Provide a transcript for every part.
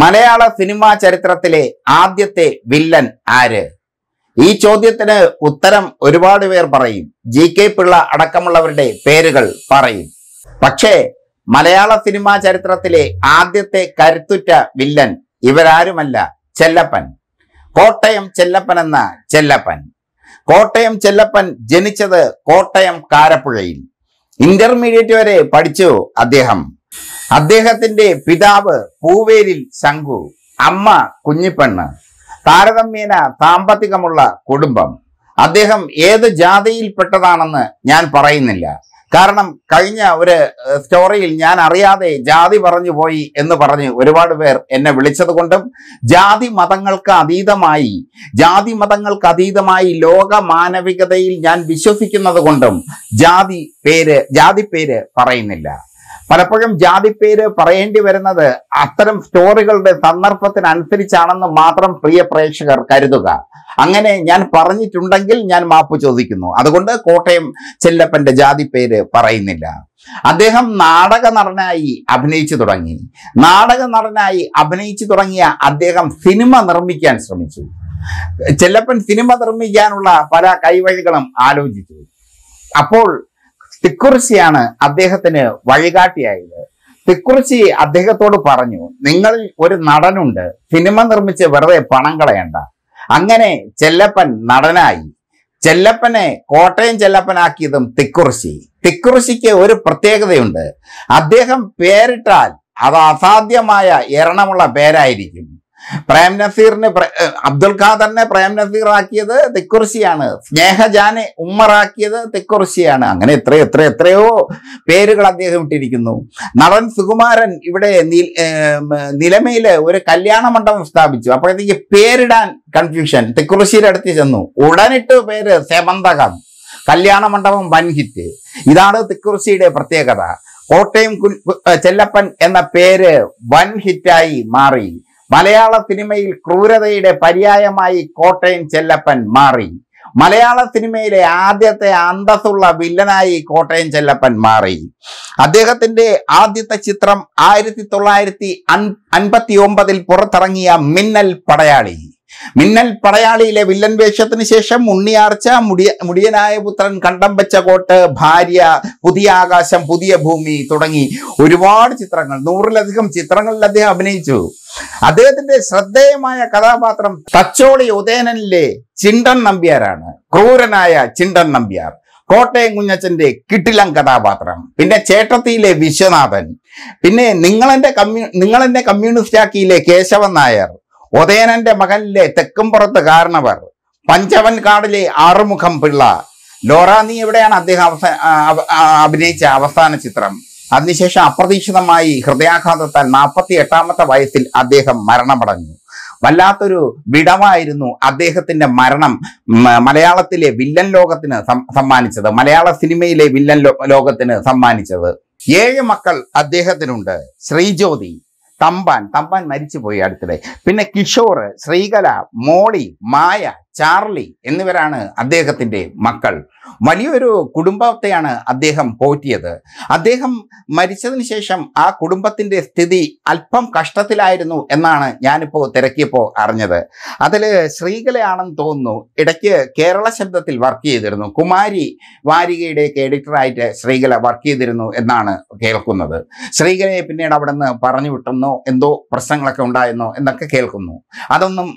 മലയാള സിനിമാ ചരിത്രത്തിലെ ആദ്യത്തെ വില്ലൻ ആര് ഈ ചോദ്യത്തിന് ഉത്തരം ഒരുപാട് പേർ പറയും ജി കെ പിള്ള അടക്കമുള്ളവരുടെ പേരുകൾ പറയും പക്ഷേ മലയാള സിനിമാ ചരിത്രത്തിലെ ആദ്യത്തെ കരുത്തുറ്റ വില്ലൻ ഇവരാരുമല്ല ചെല്ലപ്പൻ കോട്ടയം ചെല്ലപ്പൻ എന്ന ചെല്ലപ്പൻ കോട്ടയം ചെല്ലപ്പൻ ജനിച്ചത് കോട്ടയം കാരപ്പുഴയിൽ ഇന്റർമീഡിയറ്റ് വരെ പഠിച്ചു അദ്ദേഹം അദ്ദേഹത്തിന്റെ പിതാവ് പൂവേരിൽ ശംഖു അമ്മ കുഞ്ഞിപ്പെണ്ണ് താരതമ്യേന സാമ്പത്തികമുള്ള കുടുംബം അദ്ദേഹം ഏത് ജാതിയിൽപ്പെട്ടതാണെന്ന് ഞാൻ പറയുന്നില്ല കാരണം കഴിഞ്ഞ ഒരു സ്റ്റോറിയിൽ ഞാൻ അറിയാതെ ജാതി പറഞ്ഞു പോയി എന്ന് പറഞ്ഞ് ഒരുപാട് പേർ എന്നെ വിളിച്ചത് കൊണ്ടും ജാതി മതങ്ങൾക്ക് അതീതമായി ജാതി മതങ്ങൾക്ക് അതീതമായി ലോക മാനവികതയിൽ ഞാൻ വിശ്വസിക്കുന്നത് കൊണ്ടും ജാതി പേര് ജാതി പേര് പറയുന്നില്ല പലപ്പോഴും പേര് പറയേണ്ടി വരുന്നത് അത്തരം സ്റ്റോറികളുടെ സന്ദർഭത്തിനനുസരിച്ചാണെന്ന് മാത്രം പ്രിയ പ്രേക്ഷകർ കരുതുക അങ്ങനെ ഞാൻ പറഞ്ഞിട്ടുണ്ടെങ്കിൽ ഞാൻ മാപ്പ് ചോദിക്കുന്നു അതുകൊണ്ട് കോട്ടയം ചെല്ലപ്പന്റെ പേര് പറയുന്നില്ല അദ്ദേഹം നാടക നടനായി അഭിനയിച്ചു തുടങ്ങി നാടക നടനായി അഭിനയിച്ചു തുടങ്ങിയ അദ്ദേഹം സിനിമ നിർമ്മിക്കാൻ ശ്രമിച്ചു ചെല്ലപ്പൻ സിനിമ നിർമ്മിക്കാനുള്ള പല കൈവഴികളും ആലോചിച്ചു അപ്പോൾ തിക്കുറിശിയാണ് അദ്ദേഹത്തിന് വഴികാട്ടിയായത് തിക്കുറിശി അദ്ദേഹത്തോട് പറഞ്ഞു നിങ്ങളിൽ ഒരു നടനുണ്ട് സിനിമ നിർമ്മിച്ച് വെറുതെ പണം കളയണ്ട അങ്ങനെ ചെല്ലപ്പൻ നടനായി ചെല്ലപ്പനെ കോട്ടയം ചെല്ലപ്പനാക്കിയതും തിക്കുറിശി തിക്കുറിശിക്ക് ഒരു പ്രത്യേകതയുണ്ട് അദ്ദേഹം പേരിട്ടാൽ അത് അസാധ്യമായ എറണമുള്ള പേരായിരിക്കും പ്രേം നസീറിനെ അബ്ദുൽ ഖാദറിനെ പ്രേം നസീർ ആക്കിയത് തെക്കുറിശിയാണ് സ്നേഹജാനെ ഉമ്മറാക്കിയത് തെക്കുറിശിയാണ് അങ്ങനെ എത്ര എത്ര എത്രയോ പേരുകൾ അദ്ദേഹം ഇട്ടിരിക്കുന്നു നടൻ സുകുമാരൻ ഇവിടെ നിലമയില് ഒരു കല്യാണ മണ്ഡപം സ്ഥാപിച്ചു അപ്പോഴത്തേക്ക് പേരിടാൻ കൺഫ്യൂഷൻ തെക്കുറിശിയുടെ അടുത്ത് ചെന്നു ഉടനിട്ട് പേര് സേമന്തകം കല്യാണ മണ്ഡപം വൻഹിറ്റ് ഇതാണ് തെക്കുറിശിയുടെ പ്രത്യേകത കോട്ടയം ചെല്ലപ്പൻ എന്ന പേര് വൻ ഹിറ്റായി മാറി മലയാള സിനിമയിൽ ക്രൂരതയുടെ പര്യായമായി കോട്ടയം ചെല്ലപ്പൻ മാറി മലയാള സിനിമയിലെ ആദ്യത്തെ അന്തസ്സുള്ള വില്ലനായി കോട്ടയം ചെല്ലപ്പൻ മാറി അദ്ദേഹത്തിന്റെ ആദ്യത്തെ ചിത്രം ആയിരത്തി തൊള്ളായിരത്തി അൻപത്തി ഒമ്പതിൽ പുറത്തിറങ്ങിയ മിന്നൽ പടയാളി മിന്നൽ പടയാളിയിലെ വില്ലൻ വേഷത്തിന് ശേഷം ഉണ്ണിയാർച്ച മുടിയ മുടിയനായ പുത്രൻ കണ്ടം വെച്ച കോട്ട് ഭാര്യ പുതിയ ആകാശം പുതിയ ഭൂമി തുടങ്ങി ഒരുപാട് ചിത്രങ്ങൾ നൂറിലധികം ചിത്രങ്ങളിൽ അദ്ദേഹം അഭിനയിച്ചു അദ്ദേഹത്തിന്റെ ശ്രദ്ധേയമായ കഥാപാത്രം തച്ചോളി ഉദയനനിലെ ചിണ്ടൻ നമ്പ്യാരാണ് ക്രൂരനായ ചിണ്ടൻ നമ്പ്യാർ കോട്ടയം കുഞ്ഞച്ചന്റെ കിട്ടിലം കഥാപാത്രം പിന്നെ ചേട്ടത്തിയിലെ വിശ്വനാഥൻ പിന്നെ നിങ്ങളെന്റെ കമ്മ്യൂ നിങ്ങളെന്റെ ആക്കിയിലെ കേശവൻ നായർ ഉദയനന്റെ മകനിലെ തെക്കുംപുറത്ത് കാരണവർ പഞ്ചവൻ കാടിലെ ആറുമുഖം പിള്ള ലോറ നീ എവിടെയാണ് അദ്ദേഹം അവസാന അഭിനയിച്ച അവസാന ചിത്രം അതിനുശേഷം അപ്രതീക്ഷിതമായി ഹൃദയാഘാതത്താൽ നാൽപ്പത്തി എട്ടാമത്തെ വയസ്സിൽ അദ്ദേഹം മരണമടഞ്ഞു വല്ലാത്തൊരു വിടവായിരുന്നു അദ്ദേഹത്തിന്റെ മരണം മലയാളത്തിലെ വില്ലൻ ലോകത്തിന് സമ്മാനിച്ചത് മലയാള സിനിമയിലെ വില്ലൻ ലോകത്തിന് സമ്മാനിച്ചത് ഏഴ് മക്കൾ അദ്ദേഹത്തിനുണ്ട് ശ്രീജ്യോതി തമ്പാൻ തമ്പാൻ മരിച്ചുപോയി അടുത്തിടെ പിന്നെ കിഷോർ ശ്രീകല മോളി മായ ചാർലി എന്നിവരാണ് അദ്ദേഹത്തിൻ്റെ മക്കൾ വലിയൊരു കുടുംബത്തെയാണ് അദ്ദേഹം പോറ്റിയത് അദ്ദേഹം മരിച്ചതിന് ശേഷം ആ കുടുംബത്തിൻ്റെ സ്ഥിതി അല്പം കഷ്ടത്തിലായിരുന്നു എന്നാണ് ഞാനിപ്പോൾ തിരക്കിയപ്പോൾ അറിഞ്ഞത് അതിൽ ശ്രീകലയാണെന്ന് തോന്നുന്നു ഇടയ്ക്ക് കേരള ശബ്ദത്തിൽ വർക്ക് ചെയ്തിരുന്നു കുമാരി വാരികയുടെയൊക്കെ എഡിറ്ററായിട്ട് ശ്രീകല വർക്ക് ചെയ്തിരുന്നു എന്നാണ് കേൾക്കുന്നത് ശ്രീകലയെ പിന്നീട് അവിടെ നിന്ന് പറഞ്ഞു വിട്ടെന്നോ എന്തോ പ്രശ്നങ്ങളൊക്കെ ഉണ്ടായെന്നോ എന്നൊക്കെ കേൾക്കുന്നു അതൊന്നും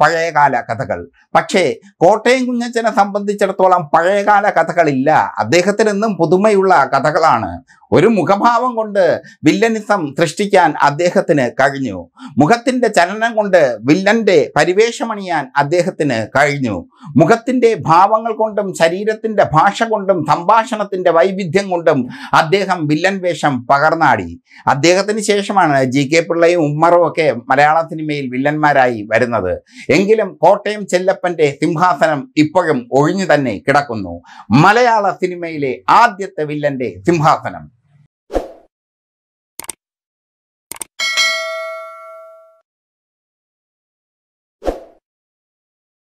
പഴയകാല കഥകൾ പക്ഷേ കോട്ടയം കുഞ്ഞച്ചനെ സംബന്ധിച്ചിടത്തോളം പഴയകാല കഥകളില്ല അദ്ദേഹത്തിനെന്നും പുതുമയുള്ള കഥകളാണ് ഒരു മുഖഭാവം കൊണ്ട് വില്ലനിസം സൃഷ്ടിക്കാൻ അദ്ദേഹത്തിന് കഴിഞ്ഞു മുഖത്തിൻ്റെ ചലനം കൊണ്ട് വില്ലൻ്റെ പരിവേഷമണിയാൻ അദ്ദേഹത്തിന് കഴിഞ്ഞു മുഖത്തിൻ്റെ ഭാവങ്ങൾ കൊണ്ടും ശരീരത്തിൻ്റെ ഭാഷ കൊണ്ടും സംഭാഷണത്തിൻ്റെ വൈവിധ്യം കൊണ്ടും അദ്ദേഹം വില്ലൻ വേഷം പകർന്നാടി അദ്ദേഹത്തിന് ശേഷമാണ് ജി കെ പിള്ളയും ഉമ്മറും ഒക്കെ മലയാള സിനിമയിൽ വില്ലന്മാരായി വരുന്നത് എങ്കിലും കോട്ടയം ചെല്ല കുഞ്ഞപ്പന്റെ സിംഹാസനം ഇപ്പോഴും ഒഴിഞ്ഞു തന്നെ കിടക്കുന്നു മലയാള സിനിമയിലെ ആദ്യത്തെ വില്ലന്റെ സിംഹാസനം